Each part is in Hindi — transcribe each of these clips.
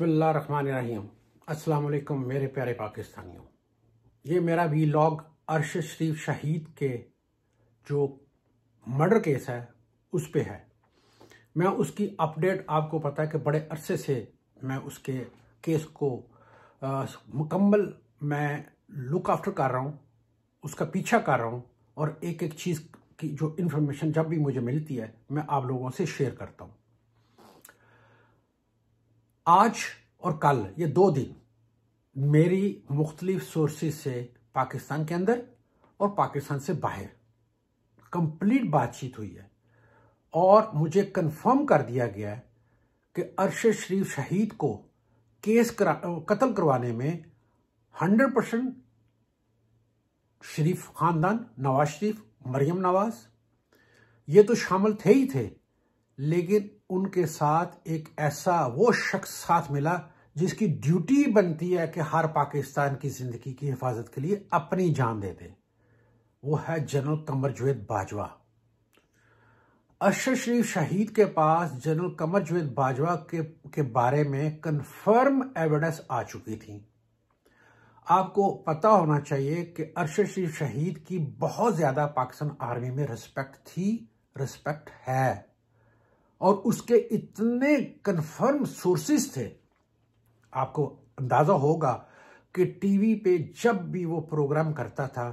बसमीम अस्सलाम मेरे प्यारे पाकिस्तानियों ये मेरा वी लॉग अरश शरीफ शहीद के जो मर्डर केस है उस पर है मैं उसकी अपडेट आपको पता है कि बड़े अरसे से मैं उसके केस को आ, मुकम्मल मैं लुक आफ्टर कर रहा हूँ उसका पीछा कर रहा हूँ और एक एक चीज़ की जो इन्फॉर्मेशन जब भी मुझे मिलती है मैं आप लोगों से शेयर करता हूँ आज और कल ये दो दिन मेरी मुख्तलिफ सोर्सेज से पाकिस्तान के अंदर और पाकिस्तान से बाहर कंप्लीट बातचीत हुई है और मुझे कंफर्म कर दिया गया है कि अरशद शरीफ शहीद को केस कत्ल करवाने में हंड्रेड परसेंट शरीफ खानदान नवाज शरीफ मरियम नवाज ये तो शामिल थे ही थे लेकिन उनके साथ एक ऐसा वो शख्स साथ मिला जिसकी ड्यूटी बनती है कि हर पाकिस्तान की ज़िंदगी की हिफाजत के लिए अपनी जान दे दे वो है जनरल कमर जुवेद बाजवा अशर शरीफ शहीद के पास जनरल कमर जुवेद बाजवा के के बारे में कंफर्म एविडेंस आ चुकी थी आपको पता होना चाहिए कि अरशद शरीफ शहीद की बहुत ज़्यादा पाकिस्तान आर्मी में रिस्पेक्ट थी रिस्पेक्ट है और उसके इतने कन्फर्म सोर्सेस थे आपको अंदाजा होगा कि टीवी पे जब भी वो प्रोग्राम करता था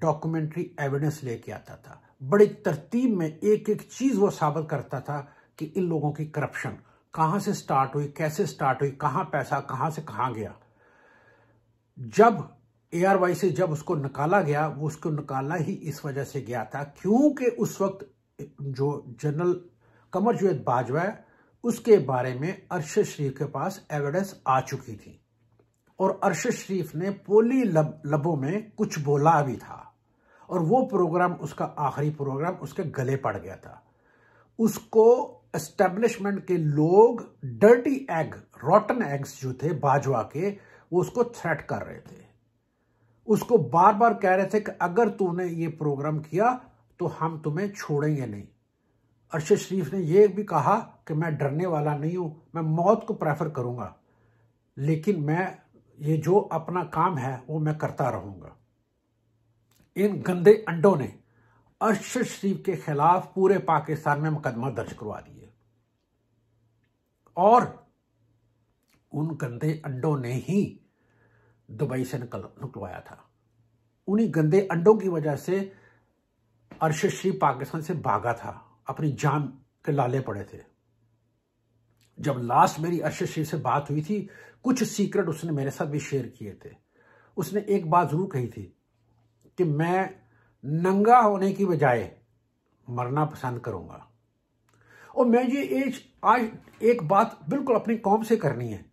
डॉक्यूमेंट्री एविडेंस लेके आता था बड़ी तरतीब में एक एक चीज वो साबित करता था कि इन लोगों की करप्शन कहां से स्टार्ट हुई कैसे स्टार्ट हुई कहां पैसा कहां से कहां गया जब ए से जब उसको निकाला गया वो उसको निकाला ही इस वजह से गया था क्योंकि उस वक्त जो जनरल कमर जुवेद बाजवा उसके बारे में अरशद शरीफ के पास एविडेंस आ चुकी थी और अरशद शरीफ ने पोली लब, लबों में कुछ बोला भी था और वो प्रोग्राम उसका आखिरी प्रोग्राम उसके गले पड़ गया था उसको एस्टेब्लिशमेंट के लोग डर्टी एग रॉटन एग्स जो थे बाजवा के वो उसको थ्रेट कर रहे थे उसको बार बार कह रहे थे कि अगर तूने ये प्रोग्राम किया तो हम तुम्हें छोड़ेंगे नहीं अरशद शरीफ ने यह भी कहा कि मैं डरने वाला नहीं हूं मैं मौत को प्रेफर करूंगा लेकिन मैं ये जो अपना काम है वो मैं करता रहूंगा इन गंदे अंडों ने अरशद शरीफ के खिलाफ पूरे पाकिस्तान में मुकदमा दर्ज करवा दिए और उन गंदे अंडों ने ही दुबई से निकल निकलवाया था उन्हीं गंदे अंडों की वजह से अरशद शरीफ पाकिस्तान से भागा था अपनी जान के लाले पड़े थे जब लास्ट मेरी अर्शद से बात हुई थी कुछ सीक्रेट उसने मेरे साथ भी शेयर किए थे उसने एक बात जरूर कही थी कि मैं नंगा होने की बजाय मरना पसंद करूंगा और मैं ये एज आज एक बात बिल्कुल अपनी कौम से करनी है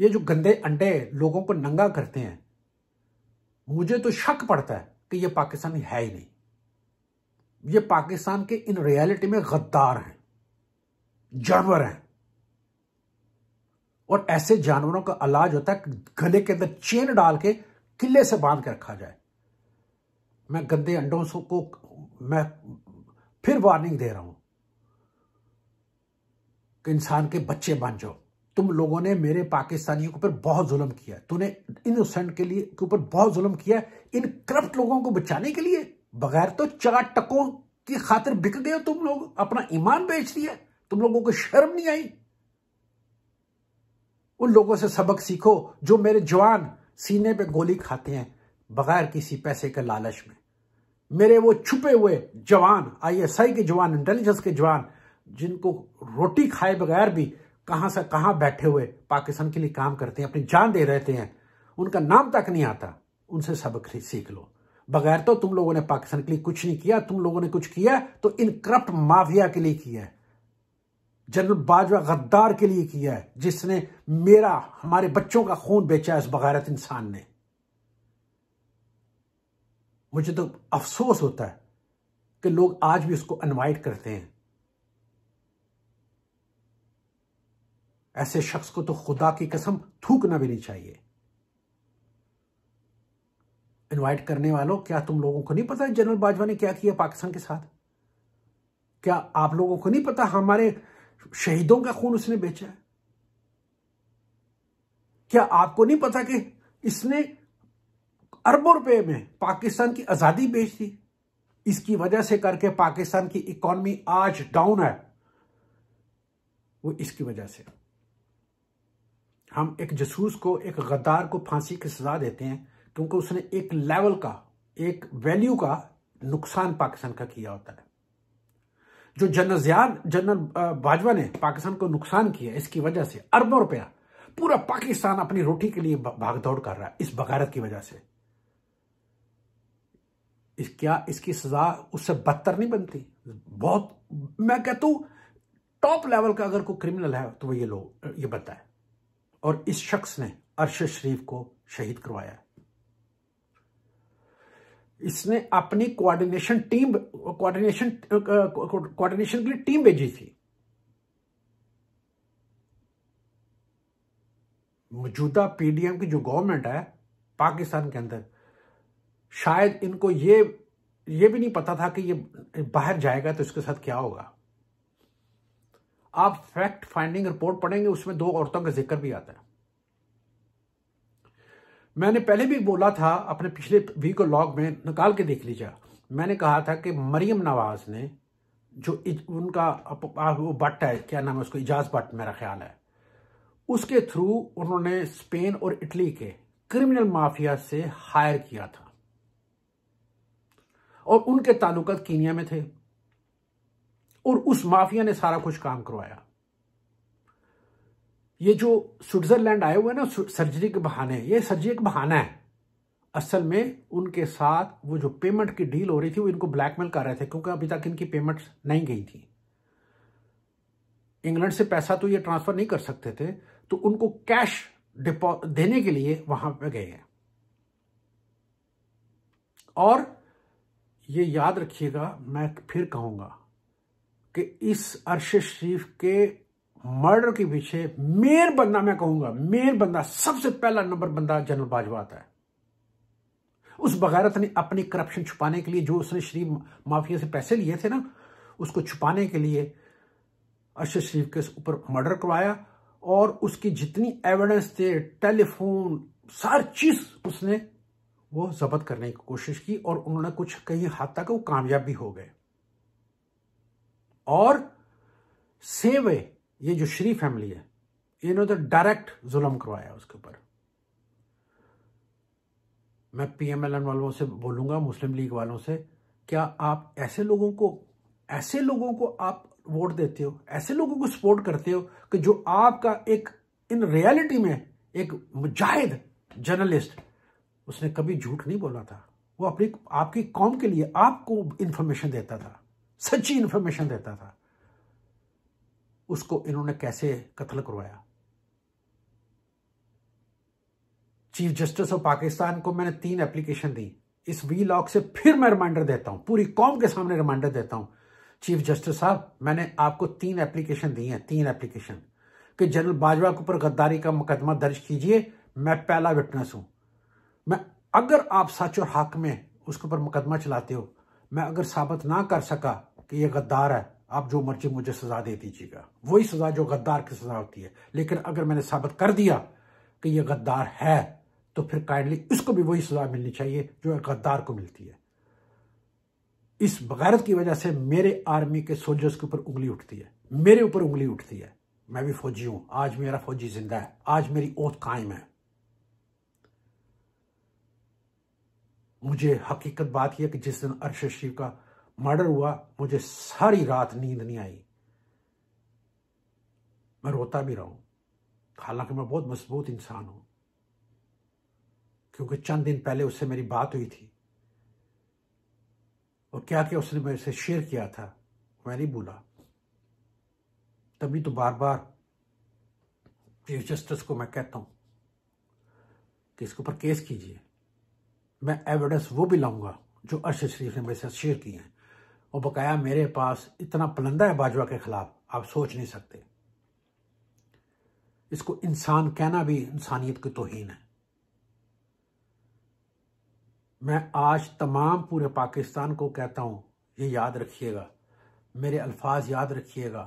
ये जो गंदे अंडे लोगों को नंगा करते हैं मुझे तो शक पड़ता है कि ये पाकिस्तानी है ही नहीं ये पाकिस्तान के इन रियलिटी में गद्दार हैं जानवर हैं और ऐसे जानवरों का इलाज होता है गले के अंदर चेन डाल के किले से बांध के रखा जाए मैं गंदे अंडों को मैं फिर वार्निंग दे रहा हूं कि इंसान के बच्चे बन जाओ तुम लोगों ने मेरे पाकिस्तानियों के ऊपर बहुत जुल्म किया तूने इनोसेंट के लिए के ऊपर बहुत जुल्म किया है इन करप्ट लोगों को बचाने के लिए बगैर तो चार टकों की खातिर बिक गए तुम लोग अपना ईमान बेच दिया तुम लोगों को शर्म नहीं आई उन लोगों से सबक सीखो जो मेरे जवान सीने पे गोली खाते हैं बगैर किसी पैसे के लालच में मेरे वो छुपे हुए जवान आईएसआई के जवान इंटेलिजेंस के जवान जिनको रोटी खाए बगैर भी कहां से कहां बैठे हुए पाकिस्तान के लिए काम करते हैं अपनी जान दे रहते हैं उनका नाम तक नहीं आता उनसे सबक सीख लो बगैर तो तुम लोगों ने पाकिस्तान के लिए कुछ नहीं किया तुम लोगों ने कुछ किया तो इन करप्ट माफिया के लिए किया है जनरल बाजवा गद्दार के लिए किया है जिसने मेरा हमारे बच्चों का खून बेचा इस बगैरत इंसान ने मुझे तो अफसोस होता है कि लोग आज भी उसको इनवाइट करते हैं ऐसे शख्स को तो खुदा की कसम थूकना भी नहीं चाहिए इनवाइट करने वालों क्या तुम लोगों को नहीं पता जनरल बाजवा ने क्या किया पाकिस्तान के साथ क्या आप लोगों को नहीं पता हमारे शहीदों का खून उसने बेचा है क्या आपको नहीं पता कि इसने अरबों रुपए में पाकिस्तान की आजादी बेच दी इसकी वजह से करके पाकिस्तान की इकोनॉमी आज डाउन है वो इसकी वजह से हम एक जसूस को एक गद्दार को फांसी की सजा देते हैं क्योंकि उसने एक लेवल का एक वैल्यू का नुकसान पाकिस्तान का किया होता है जो जनरल जनरल बाजवा ने पाकिस्तान को नुकसान किया इसकी वजह से अरबों रुपया पूरा पाकिस्तान अपनी रोटी के लिए भागदौड़ कर रहा है इस बगारत की वजह से इस क्या इसकी सजा उससे बदतर नहीं बनती बहुत मैं कहता हूं टॉप लेवल का अगर कोई क्रिमिनल है तो वो ये लोग ये है और इस शख्स ने अरशद शरीफ को शहीद करवाया है इसने अपनी कोऑर्डिनेशन टीम कोऑर्डिनेशन कोऑर्डिनेशन के लिए टीम भेजी थी मौजूदा पीडीएम की जो गवर्नमेंट है पाकिस्तान के अंदर शायद इनको ये ये भी नहीं पता था कि ये बाहर जाएगा तो इसके साथ क्या होगा आप फैक्ट फाइंडिंग रिपोर्ट पढ़ेंगे उसमें दो औरतों का जिक्र भी आता है मैंने पहले भी बोला था अपने पिछले वीको लॉग में निकाल के देख लीजिए मैंने कहा था कि मरियम नवाज ने जो उनका वो बट है क्या नाम है उसको इजाज बट मेरा ख्याल है उसके थ्रू उन्होंने स्पेन और इटली के क्रिमिनल माफिया से हायर किया था और उनके ताल्लुक कीनिया में थे और उस माफिया ने सारा कुछ काम करवाया ये जो स्विट्जरलैंड आए हुए ना सर्जरी के बहाने ये सर्जरी का बहाना है असल में उनके साथ वो जो पेमेंट की डील हो रही थी वो इनको ब्लैकमेल कर रहे थे क्योंकि अभी तक इनकी पेमेंट नहीं गई थी इंग्लैंड से पैसा तो ये ट्रांसफर नहीं कर सकते थे तो उनको कैश देने के लिए वहां पे गए हैं और ये याद रखिएगा मैं फिर कहूंगा कि इस अरशद शरीफ के मर्डर के पीछे मेन बंदा मैं कहूंगा मेन बंदा सबसे पहला नंबर बंदा जनरल बाजवा आता है उस बगैरत ने अपनी करप्शन छुपाने के लिए जो उसने शरीफ माफिया से पैसे लिए थे ना उसको छुपाने के लिए अरशद शरीफ के ऊपर मर्डर करवाया और उसकी जितनी एविडेंस थे टेलीफोन सारी चीज उसने वो जबत करने की कोशिश की और उन्होंने कुछ कहीं हद तक वो कामयाब भी हो गए और सेवे ये जो श्री फैमिली है इन्होंने तो डायरेक्ट जुलम करवाया उसके ऊपर मैं पीएमएलएन वालों से बोलूंगा मुस्लिम लीग वालों से क्या आप ऐसे लोगों को ऐसे लोगों को आप वोट देते हो ऐसे लोगों को सपोर्ट करते हो कि जो आपका एक इन रियलिटी में एक मुजाहिद जर्नलिस्ट उसने कभी झूठ नहीं बोला था वो अपनी आपकी कौम के लिए आपको इन्फॉर्मेशन देता था सच्ची इंफॉर्मेशन देता था उसको इन्होंने कैसे कत्ल करवाया चीफ जस्टिस ऑफ पाकिस्तान को मैंने तीन एप्लीकेशन दी इस वी लॉक से फिर मैं रिमाइंडर देता हूं पूरी कौम के सामने रिमाइंडर देता हूं चीफ जस्टिस साहब मैंने आपको तीन एप्लीकेशन दी है तीन एप्लीकेशन कि जनरल बाजवा के ऊपर गद्दारी का मुकदमा दर्ज कीजिए मैं पहला विटनेस हूं मैं अगर आप सच और हक में उसके ऊपर मुकदमा चलाते हो मैं अगर साबित ना कर सका कि यह गद्दार है आप जो मर्जी मुझे सजा दे दीजिएगा वही सजा जो गद्दार की सजा होती है लेकिन अगर मैंने साबित कर दिया कि यह गद्दार है तो फिर काइंडली इसको भी वही सजा मिलनी चाहिए जो गद्दार को मिलती है इस बगैरत की वजह से मेरे आर्मी के सोल्जर्स के ऊपर उंगली उठती है मेरे ऊपर उंगली उठती है मैं भी फौजी हूं आज मेरा फौजी जिंदा है आज मेरी ओत कायम है मुझे हकीकत बात यह कि जिस दिन अरशद शरीफ का मर्डर हुआ मुझे सारी रात नींद नहीं आई मैं रोता भी रहा हूं हालांकि मैं बहुत मजबूत इंसान हूं क्योंकि चंद दिन पहले उससे मेरी बात हुई थी और क्या क्या उसने मेरे से शेयर किया था मैं नहीं भूला तभी तो बार बार चीफ जस्टिस को मैं कहता हूं कि इसके ऊपर केस कीजिए मैं एविडेंस वो भी लाऊंगा जो अर्शद शरीफ ने मेरे साथ शेयर किए हैं और बकाया मेरे पास इतना पलंदा है बाजवा के खिलाफ आप सोच नहीं सकते इसको इंसान कहना भी इंसानियत की तोहन है मैं आज तमाम पूरे पाकिस्तान को कहता हूं ये याद रखिएगा मेरे अल्फाज याद रखिएगा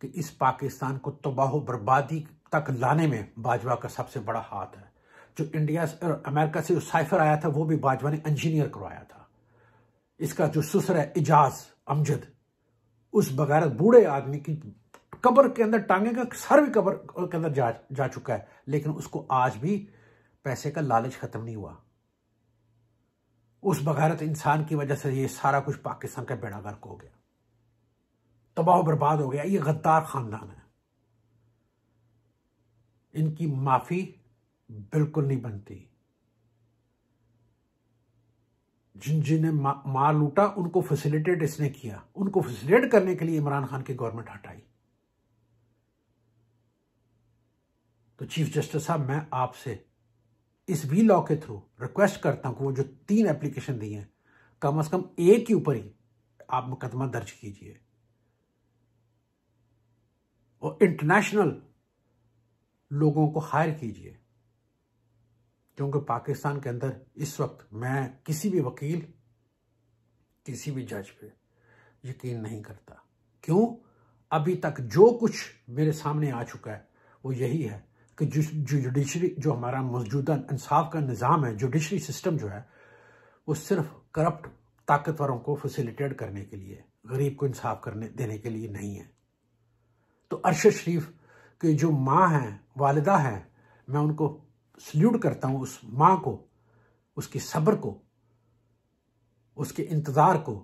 कि इस पाकिस्तान को तबाह बर्बादी तक लाने में बाजवा का सबसे बड़ा हाथ है जो इंडिया और अमेरिका से जो साइफर आया था वो भी बाजवा ने इंजीनियर करवाया था इसका जो ससुर है एजाज अमजद उस बगैरत बूढ़े आदमी की कब्र के अंदर टांगे का सर भी कब्र के अंदर जा जा चुका है लेकिन उसको आज भी पैसे का लालच खत्म नहीं हुआ उस बगैरत इंसान की वजह से ये सारा कुछ पाकिस्तान का बेड़ा गर्क हो गया तबाह बर्बाद हो गया ये गद्दार खानदान है इनकी माफी बिल्कुल नहीं बनती जिन जिन्हें मा, माल लूटा उनको फैसिलिटेट इसने किया उनको फैसिलिटेट करने के लिए इमरान खान की गवर्नमेंट हटाई तो चीफ जस्टिस साहब मैं आपसे इस वी लॉ के थ्रू रिक्वेस्ट करता हूं कि वो जो तीन एप्लीकेशन दी हैं कम अज कम एक के ऊपर ही आप मुकदमा दर्ज कीजिए और इंटरनेशनल लोगों को हायर कीजिए क्योंकि पाकिस्तान के अंदर इस वक्त मैं किसी भी वकील किसी भी जज पे यकीन नहीं करता क्यों अभी तक जो कुछ मेरे सामने आ चुका है वो यही है कि जो जुडिशरी जो हमारा मौजूदा इंसाफ का निज़ाम है जुडिशरी सिस्टम जो है वो सिर्फ करप्ट ताकतवरों को फैसिलिटेट करने के लिए गरीब को इंसाफ करने देने के लिए नहीं है तो अरशद शरीफ के जो माँ हैं वालदा हैं मैं उनको सल्यूट करता हूं उस मां को उसके सब्र को उसके इंतज़ार को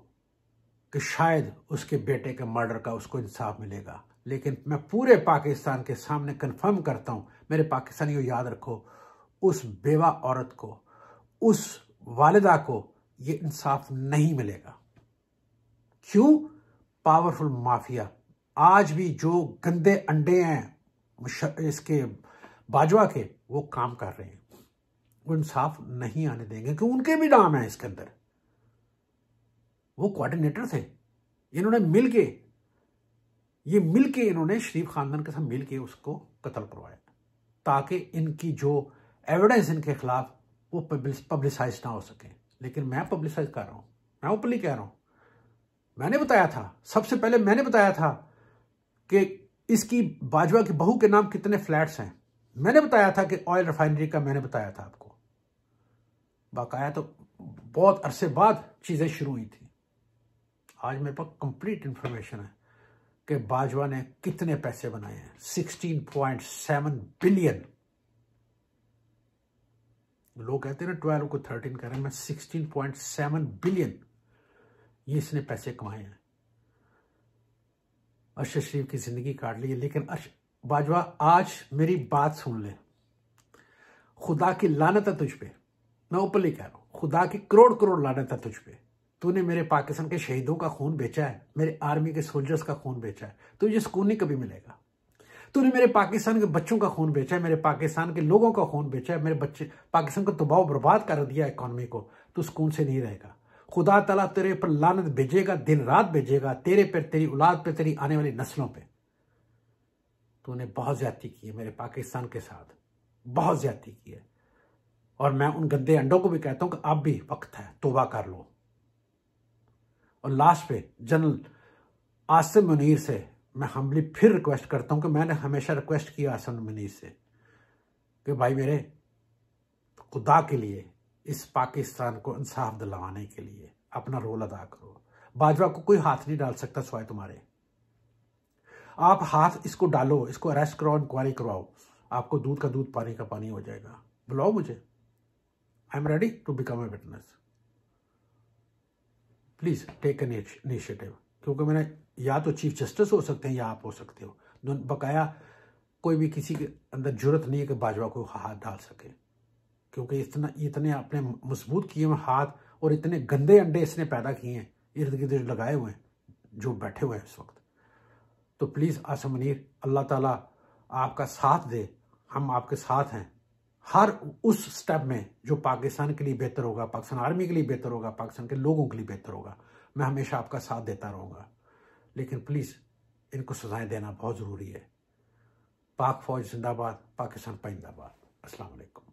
कि शायद उसके बेटे के मर्डर का उसको इंसाफ मिलेगा लेकिन मैं पूरे पाकिस्तान के सामने कंफर्म करता हूं मेरे पाकिस्तानियों याद रखो उस बेवा औरत को उस वालदा को ये इंसाफ नहीं मिलेगा क्यों पावरफुल माफिया आज भी जो गंदे अंडे हैं इसके बाजवा के वो काम कर रहे हैं वो इंसाफ नहीं आने देंगे क्योंकि उनके भी नाम है इसके अंदर वो कोऑर्डिनेटर थे इन्होंने मिल के ये मिल के इन्होंने शरीफ खानदान के साथ मिल के उसको कत्ल करवाया ताकि इनकी जो एविडेंस इनके खिलाफ वो पब्लिसाइज ना हो सके लेकिन मैं पब्लिसाइज कर रहा हूं मैं ओपनली कह रहा हूं मैंने बताया था सबसे पहले मैंने बताया था कि इसकी बाजवा की बहू के नाम कितने फ्लैट्स हैं मैंने बताया था कि ऑयल रिफाइनरी का मैंने बताया था आपको बाकाया तो बहुत अरसे बाद चीज़ें शुरू हुई थी आज मेरे पास कंप्लीट इन्फॉर्मेशन है कि बाजवा ने कितने पैसे बनाए हैं सिक्सटीन पॉइंट सेवन बिलियन लोग कहते हैं ट्वेल्व को थर्टीन हैं मैं सिक्सटीन पॉइंट सेवन बिलियन ये इसने पैसे कमाए हैं अरशद शरीफ की जिंदगी काट ली है लेकिन अर्श बाजवा आज मेरी बात सुन ले खुदा की लानत है तुझ पे मैं ऊपर ले कह रहा हूं खुदा की करोड़ करोड़ लानत है तुझ पे तूने मेरे पाकिस्तान के शहीदों का खून बेचा है मेरे आर्मी के सोल्जर्स का खून बेचा है तुझे सुकून नहीं कभी मिलेगा तूने मेरे पाकिस्तान के बच्चों का खून बेचा है मेरे पाकिस्तान के लोगों का खून बेचा है मेरे बच्चे पाकिस्तान को दबाव बर्बाद कर दिया इकॉनमी को तू सुकून से नहीं रहेगा खुदा तला तेरे पर लानत भेजेगा दिन रात भेजेगा तेरे पर तेरी औलाद पर तेरी आने वाली नस्लों पर तूने बहुत ज्यादा की है मेरे पाकिस्तान के साथ बहुत ज्यादा की है और मैं उन गंदे अंडों को भी कहता हूं कि अब भी वक्त है तोबा कर लो और लास्ट पे जनरल आसिम मुनीर से मैं हमली फिर रिक्वेस्ट करता हूं कि मैंने हमेशा रिक्वेस्ट किया आसिम मुनीर से कि भाई मेरे खुदा के लिए इस पाकिस्तान को इंसाफ दिलवाने के लिए अपना रोल अदा करो भाजपा को कोई हाथ नहीं डाल सकता सिवाय तुम्हारे आप हाथ इसको डालो इसको अरेस्ट कराओ इंक्वायरी करवाओ आपको दूध का दूध पानी का पानी हो जाएगा बुलाओ मुझे I am ready to become a witness please take an initiative क्योंकि मैंने या तो चीफ जस्टिस हो सकते हैं या आप हो सकते हो दोनों बकाया कोई भी किसी के अंदर जरूरत नहीं है कि बाजवा को हाथ डाल सके क्योंकि इतना इतने अपने मजबूत किए हुए हाथ और इतने गंदे अंडे इसने पैदा किए हैं इर्द गिर्द लगाए हुए हैं जो बैठे हुए हैं इस वक्त तो प्लीज़ आसम मनीर अल्लाह ताला आपका साथ दे हम आपके साथ हैं हर उस स्टेप में जो पाकिस्तान के लिए बेहतर होगा पाकिस्तान आर्मी के लिए बेहतर होगा पाकिस्तान के लोगों के लिए बेहतर होगा मैं हमेशा आपका साथ देता रहूँगा लेकिन प्लीज़ इनको सजाएं देना बहुत ज़रूरी है पाक फौज जिंदाबाद पाकिस्तान पाइंदाबाद असलकम